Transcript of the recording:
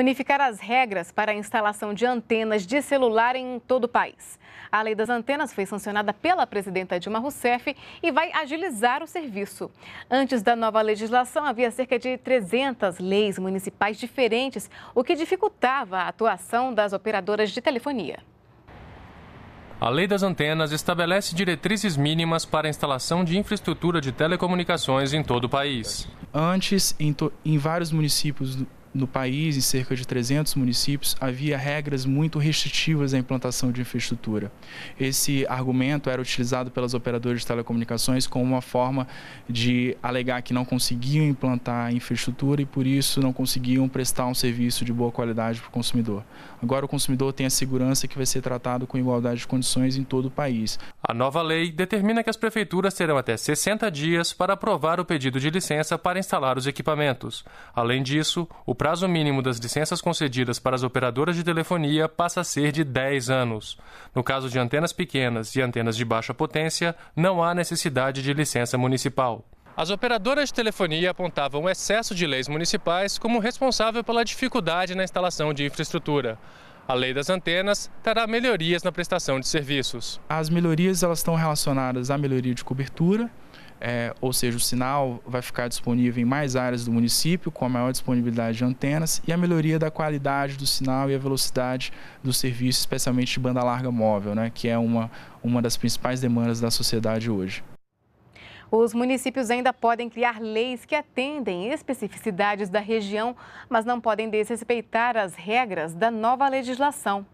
unificar as regras para a instalação de antenas de celular em todo o país. A lei das antenas foi sancionada pela presidenta Dilma Rousseff e vai agilizar o serviço. Antes da nova legislação, havia cerca de 300 leis municipais diferentes, o que dificultava a atuação das operadoras de telefonia. A Lei das Antenas estabelece diretrizes mínimas para a instalação de infraestrutura de telecomunicações em todo o país. Antes, em, em vários municípios no país, em cerca de 300 municípios, havia regras muito restritivas à implantação de infraestrutura. Esse argumento era utilizado pelas operadoras de telecomunicações como uma forma de alegar que não conseguiam implantar infraestrutura e, por isso, não conseguiam prestar um serviço de boa qualidade para o consumidor. Agora, o consumidor tem a segurança que vai ser tratado com igualdade de condições em todo o país. A nova lei determina que as prefeituras terão até 60 dias para aprovar o pedido de licença para instalar os equipamentos. Além disso, o prazo mínimo das licenças concedidas para as operadoras de telefonia passa a ser de 10 anos. No caso de antenas pequenas e antenas de baixa potência, não há necessidade de licença municipal. As operadoras de telefonia apontavam o excesso de leis municipais como responsável pela dificuldade na instalação de infraestrutura. A lei das antenas terá melhorias na prestação de serviços. As melhorias elas estão relacionadas à melhoria de cobertura, é, ou seja, o sinal vai ficar disponível em mais áreas do município, com a maior disponibilidade de antenas, e a melhoria da qualidade do sinal e a velocidade do serviço, especialmente de banda larga móvel, né, que é uma, uma das principais demandas da sociedade hoje. Os municípios ainda podem criar leis que atendem especificidades da região, mas não podem desrespeitar as regras da nova legislação.